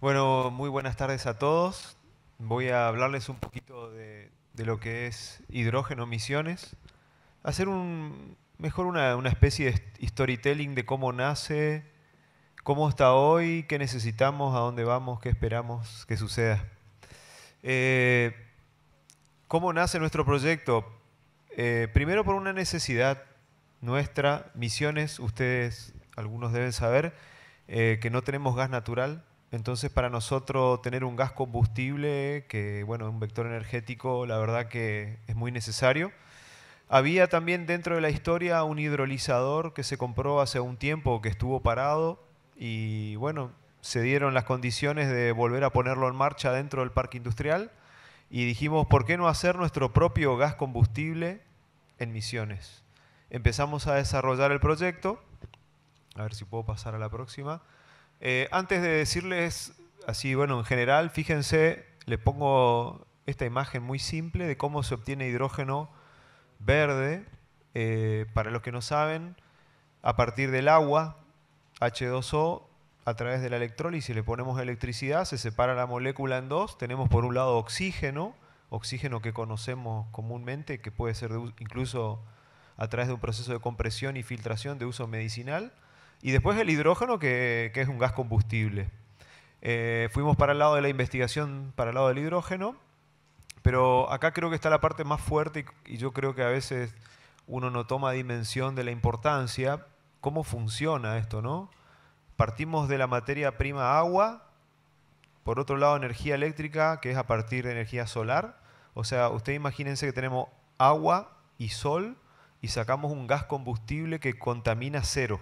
Bueno, muy buenas tardes a todos. Voy a hablarles un poquito de, lo que es hidrógeno misiones. Hacer mejor una, especie de storytelling de cómo nace, cómo está hoy, qué necesitamos, a dónde vamos, qué esperamos que suceda. Eh, ¿Cómo nace nuestro proyecto? Eh, primero por una necesidad nuestra, misiones, ustedes algunos deben saber, eh, que no tenemos gas natural entonces, para nosotros tener un gas combustible, que bueno, un vector energético, la verdad que es muy necesario. Había también dentro de la historia un hidrolizador que se compró hace un tiempo, que estuvo parado y bueno, se dieron las condiciones de volver a ponerlo en marcha dentro del parque industrial y dijimos, ¿por qué no hacer nuestro propio gas combustible en Misiones? Empezamos a desarrollar el proyecto. A ver si puedo pasar a la próxima. Eh, antes de decirles, así, bueno, en general, fíjense, le pongo esta imagen muy simple de cómo se obtiene hidrógeno verde. Eh, para los que no saben, a partir del agua, H2O, a través de la electrólisis le ponemos electricidad, se separa la molécula en dos, tenemos por un lado oxígeno, oxígeno que conocemos comúnmente, que puede ser incluso a través de un proceso de compresión y filtración de uso medicinal, y después el hidrógeno, que, es un gas combustible. Eh, fuimos para el lado de la investigación, para el lado del hidrógeno, pero acá creo que está la parte más fuerte y, y yo creo que a veces uno no toma dimensión de la importancia, cómo funciona esto, ¿no? Partimos de la materia prima agua, por otro lado energía eléctrica, que es a partir de energía solar, o sea, ustedes imagínense que tenemos agua y sol y sacamos un gas combustible que contamina cero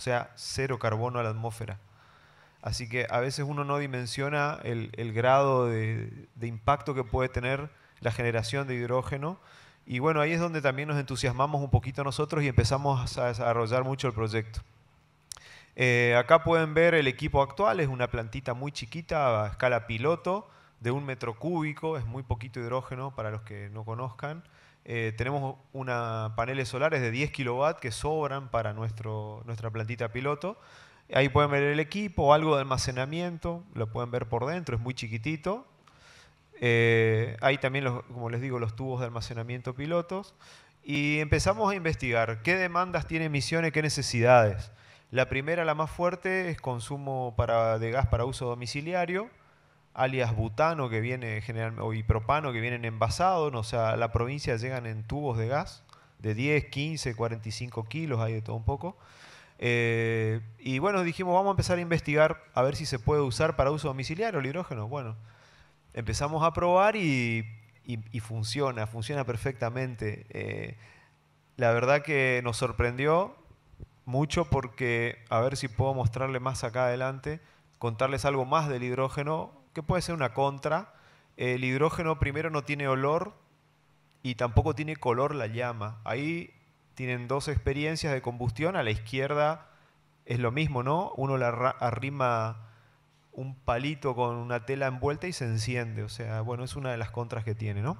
o sea, cero carbono a la atmósfera. Así que a veces uno no dimensiona el, grado de, impacto que puede tener la generación de hidrógeno. Y bueno, ahí es donde también nos entusiasmamos un poquito nosotros y empezamos a desarrollar mucho el proyecto. Eh, acá pueden ver el equipo actual, es una plantita muy chiquita a escala piloto, de un metro cúbico, es muy poquito hidrógeno para los que no conozcan. Eh, tenemos una, paneles solares de 10 kW que sobran para nuestra plantita piloto. Ahí pueden ver el equipo, algo de almacenamiento, lo pueden ver por dentro, es muy chiquitito. hay eh, también, como les digo, los tubos de almacenamiento pilotos. Y empezamos a investigar qué demandas tiene Misiones, qué necesidades. La primera, la más fuerte, es consumo de gas para uso domiciliario alias butano que viene general o propano que vienen envasados, o sea, la provincia llegan en tubos de gas de 10, 15, 45 kilos, hay de todo un poco. Eh, y bueno, dijimos, vamos a empezar a investigar a ver si se puede usar para uso domiciliario el hidrógeno. Bueno, empezamos a probar y, funciona, funciona perfectamente. Eh, la verdad que nos sorprendió mucho porque, a ver si puedo mostrarle más acá adelante, contarles algo más del hidrógeno ¿Qué puede ser una contra. El hidrógeno primero no tiene olor y tampoco tiene color la llama. Ahí tienen dos experiencias de combustión. A la izquierda es lo mismo, ¿no? Uno le arrima un palito con una tela envuelta y se enciende. O sea, bueno, es una de las contras que tiene, ¿no?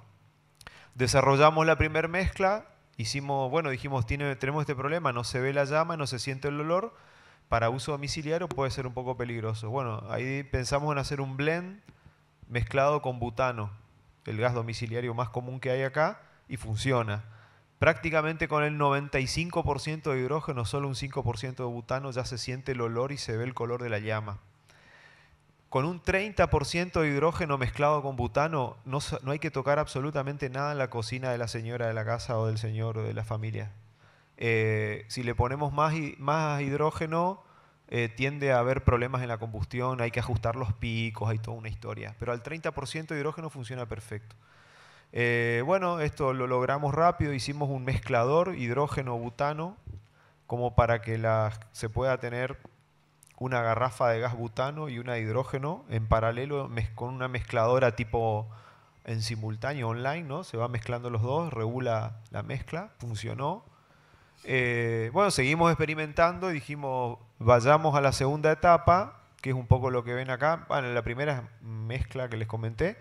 Desarrollamos la primera mezcla, hicimos, bueno, dijimos, tenemos este problema, no se ve la llama, no se siente el olor para uso domiciliario puede ser un poco peligroso. Bueno, ahí pensamos en hacer un blend mezclado con butano, el gas domiciliario más común que hay acá, y funciona. Prácticamente con el 95% de hidrógeno, solo un 5% de butano, ya se siente el olor y se ve el color de la llama. Con un 30% de hidrógeno mezclado con butano, no, no hay que tocar absolutamente nada en la cocina de la señora de la casa o del señor de la familia. Eh, si le ponemos más, más hidrógeno, eh, tiende a haber problemas en la combustión, hay que ajustar los picos, hay toda una historia. Pero al 30% de hidrógeno funciona perfecto. Eh, bueno, esto lo logramos rápido, hicimos un mezclador hidrógeno-butano, como para que se pueda tener una garrafa de gas butano y una hidrógeno en paralelo con una mezcladora tipo en simultáneo online, ¿no? Se va mezclando los dos, regula la mezcla, funcionó. Eh, bueno, seguimos experimentando y dijimos, vayamos a la segunda etapa, que es un poco lo que ven acá. Bueno, la primera mezcla que les comenté.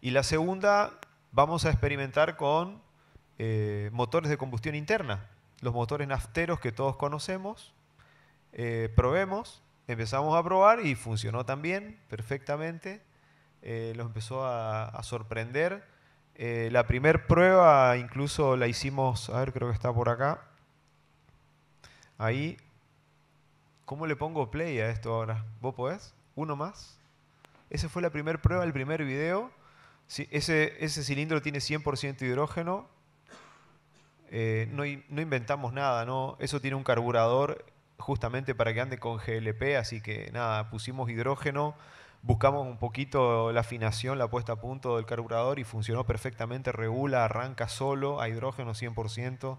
Y la segunda, vamos a experimentar con eh, motores de combustión interna. Los motores nafteros que todos conocemos. Eh, probemos, empezamos a probar y funcionó también perfectamente. los empezó a, a sorprender. la primera prueba incluso la hicimos, a ver, creo que está por acá Ahí, ¿cómo le pongo play a esto ahora? ¿Vos podés? ¿Uno más? Esa fue la primera prueba, el primer video. ese, cilindro tiene 100% hidrógeno. Eh, no, no, inventamos nada, ¿no? Eso tiene un carburador justamente para que ande con GLP, así que nada, pusimos hidrógeno, buscamos un poquito la afinación, la puesta a punto del carburador y funcionó perfectamente, regula, arranca solo a hidrógeno 100%.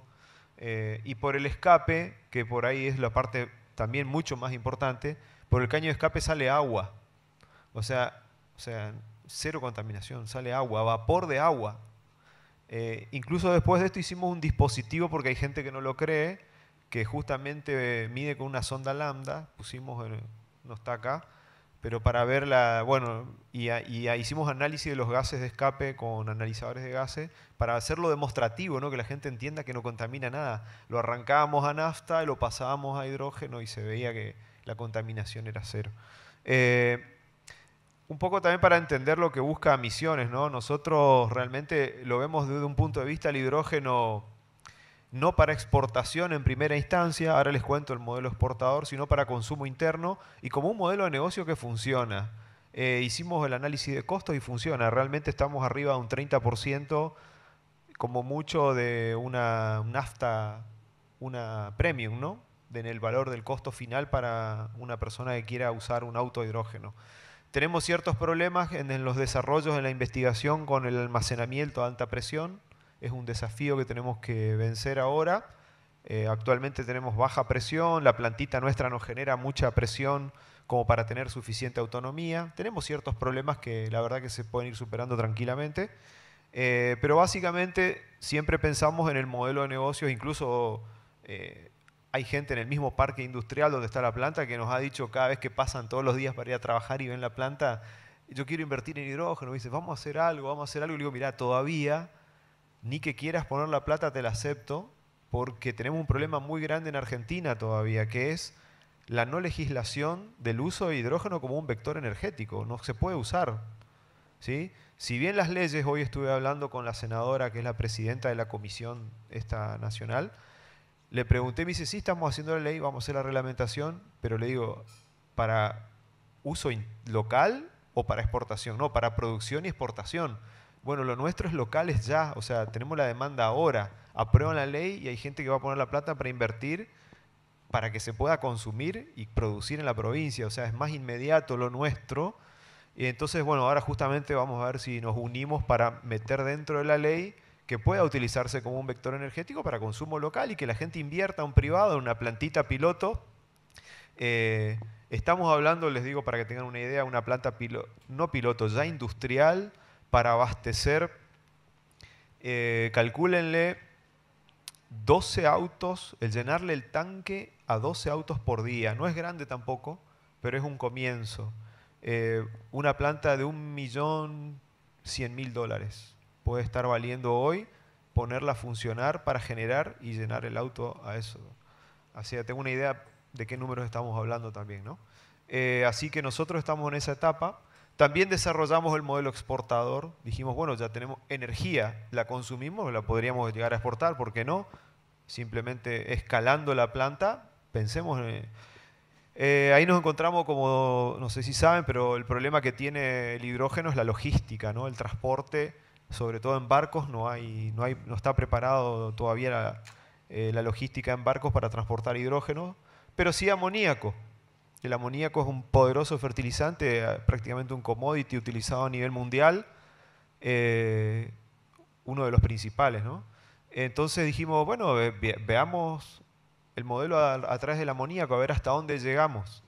Eh, y por el escape, que por ahí es la parte también mucho más importante, por el caño de escape sale agua. O sea, sea cero contaminación, sale agua, vapor de agua. Eh, incluso después de esto hicimos un dispositivo, porque hay gente que no lo cree, que justamente mide con una sonda lambda, pusimos, no está acá, pero para ver la, bueno, y, hicimos análisis de los gases de escape con analizadores de gases para hacerlo demostrativo, ¿no? que la gente entienda que no contamina nada. Lo arrancábamos a nafta, lo pasábamos a hidrógeno y se veía que la contaminación era cero. Eh, un poco también para entender lo que busca Misiones, ¿no? Nosotros realmente lo vemos desde un punto de vista el hidrógeno no para exportación en primera instancia, ahora les cuento el modelo exportador, sino para consumo interno y como un modelo de negocio que funciona. Eh, hicimos el análisis de costos y funciona, realmente estamos arriba de un 30%, como mucho de una nafta, una premium, ¿no? En el valor del costo final para una persona que quiera usar un auto hidrógeno. Tenemos ciertos problemas en los desarrollos en la investigación con el almacenamiento a alta presión, es un desafío que tenemos que vencer ahora. Eh, actualmente tenemos baja presión, la plantita nuestra nos genera mucha presión como para tener suficiente autonomía. Tenemos ciertos problemas que la verdad que se pueden ir superando tranquilamente, eh, pero básicamente siempre pensamos en el modelo de negocios, incluso eh, hay gente en el mismo parque industrial donde está la planta que nos ha dicho cada vez que pasan todos los días para ir a trabajar y ven la planta, yo quiero invertir en hidrógeno, dice, vamos a hacer algo, vamos a hacer algo, y digo, mira, todavía ni que quieras poner la plata, te la acepto, porque tenemos un problema muy grande en Argentina todavía, que es la no legislación del uso de hidrógeno como un vector energético. No se puede usar. Si bien las leyes, hoy estuve hablando con la senadora, que es la presidenta de la comisión esta nacional, le pregunté, me dice, sí, estamos haciendo la ley, vamos a hacer la reglamentación, pero le digo, para uso local o para exportación, no, para producción y exportación bueno, lo nuestro es local, es ya, o sea, tenemos la demanda ahora, aprueban la ley y hay gente que va a poner la plata para invertir para que se pueda consumir y producir en la provincia, o sea, es más inmediato lo nuestro. Y entonces, bueno, ahora justamente vamos a ver si nos unimos para meter dentro de la ley que pueda utilizarse como un vector energético para consumo local y que la gente invierta un privado en una plantita piloto. Eh, estamos hablando, les digo para que tengan una idea, una planta no piloto, ya industrial, para abastecer, calculenle, eh, calcúlenle 12 autos, el llenarle el tanque a 12 autos por día. No es grande tampoco, pero es un comienzo. Eh, una planta de un millón cien mil dólares puede estar valiendo hoy ponerla a funcionar para generar y llenar el auto a eso. Así que tengo una idea de qué números estamos hablando también, ¿no? Eh, así que nosotros estamos en esa etapa. También desarrollamos el modelo exportador. Dijimos, bueno, ya tenemos energía, la consumimos, la podríamos llegar a exportar, ¿por qué no? Simplemente escalando la planta, pensemos eh, ahí nos encontramos, como no sé si saben, pero el problema que tiene el hidrógeno es la logística, ¿no? el transporte, sobre todo en barcos, no, hay, no, hay, no está preparado todavía la eh, logística en barcos para transportar hidrógeno, pero sí amoníaco. El amoníaco es un poderoso fertilizante, eh, prácticamente un commodity utilizado a nivel mundial, eh, uno de los principales. Entonces dijimos, bueno, veamos el modelo a, través del amoníaco, a ver hasta dónde llegamos.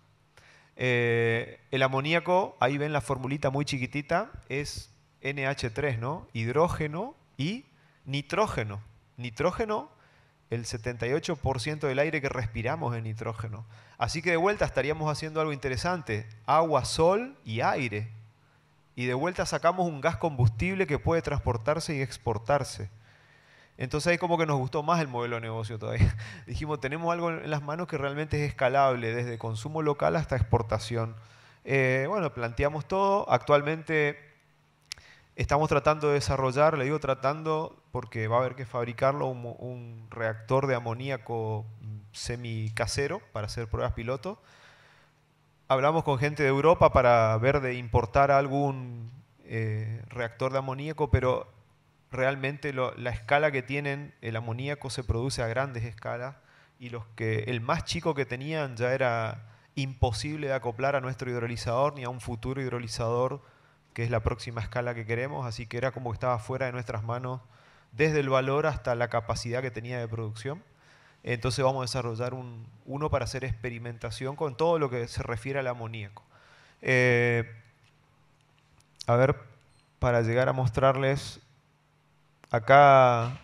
Eh, el amoníaco, ahí ven la formulita muy chiquitita, es NH3, ¿no? Hidrógeno y nitrógeno. Nitrógeno el 78% del aire que respiramos es nitrógeno. Así que de vuelta estaríamos haciendo algo interesante, agua, sol y aire. Y de vuelta sacamos un gas combustible que puede transportarse y exportarse. Entonces ahí como que nos gustó más el modelo de negocio todavía. Dijimos, tenemos algo en las manos que realmente es escalable, desde consumo local hasta exportación. Eh, bueno, planteamos todo. Actualmente Estamos tratando de desarrollar, le digo tratando porque va a haber que fabricarlo, un, reactor de amoníaco semicasero para hacer pruebas piloto. Hablamos con gente de Europa para ver de importar algún eh, reactor de amoníaco, pero realmente la escala que tienen, el amoníaco se produce a grandes escalas y los que el más chico que tenían ya era imposible de acoplar a nuestro hidrolizador ni a un futuro hidrolizador que es la próxima escala que queremos, así que era como que estaba fuera de nuestras manos desde el valor hasta la capacidad que tenía de producción. Entonces vamos a desarrollar un, uno para hacer experimentación con todo lo que se refiere al amoníaco. Eh, a ver, para llegar a mostrarles, acá,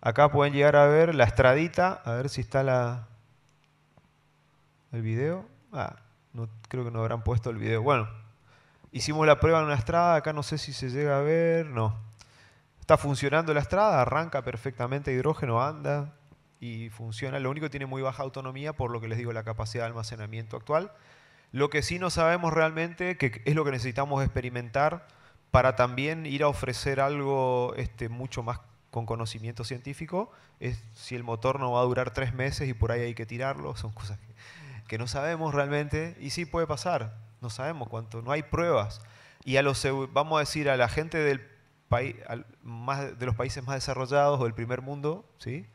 acá pueden llegar a ver la estradita, a ver si está la, el video. Ah, no, creo que no habrán puesto el video. Bueno, Hicimos la prueba en una estrada, acá no sé si se llega a ver, no. Está funcionando la estrada, arranca perfectamente hidrógeno, anda y funciona. Lo único que tiene muy baja autonomía, por lo que les digo, la capacidad de almacenamiento actual. Lo que sí no sabemos realmente, que es lo que necesitamos experimentar para también ir a ofrecer algo este, mucho más con conocimiento científico, es si el motor no va a durar tres meses y por ahí hay que tirarlo, son cosas que no sabemos realmente y sí puede pasar no sabemos cuánto, no hay pruebas. Y a los, vamos a decir, a la gente del país, más, de los países más desarrollados o del primer mundo, ¿sí?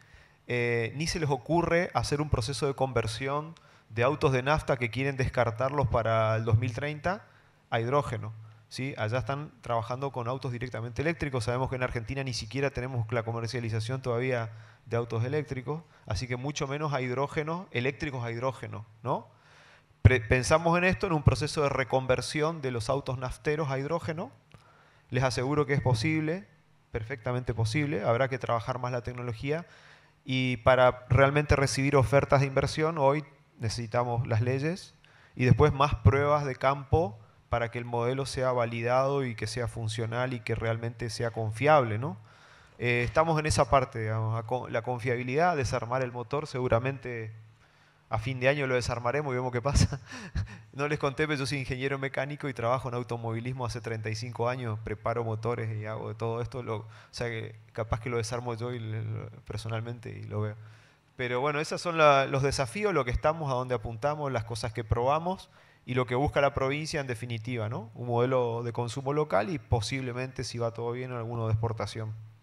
Eh, ni se les ocurre hacer un proceso de conversión de autos de nafta que quieren descartarlos para el 2030 a hidrógeno. ¿sí? Allá están trabajando con autos directamente eléctricos. Sabemos que en Argentina ni siquiera tenemos la comercialización todavía de autos eléctricos, así que mucho menos a hidrógeno, eléctricos a hidrógeno, ¿no? pensamos en esto en un proceso de reconversión de los autos nafteros a hidrógeno. Les aseguro que es posible, perfectamente posible. Habrá que trabajar más la tecnología y para realmente recibir ofertas de inversión hoy necesitamos las leyes y después más pruebas de campo para que el modelo sea validado y que sea funcional y que realmente sea confiable, ¿no? Eh, estamos en esa parte, la confiabilidad, desarmar el motor seguramente a fin de año lo desarmaremos y vemos qué pasa. No les conté, pero yo soy ingeniero mecánico y trabajo en automovilismo hace 35 años, preparo motores y hago todo esto. o sea que capaz que lo desarmo yo personalmente y lo veo. Pero bueno, esos son los desafíos, lo que estamos, a dónde apuntamos, las cosas que probamos y lo que busca la provincia en definitiva, ¿no? Un modelo de consumo local y posiblemente, si va todo bien, alguno de exportación.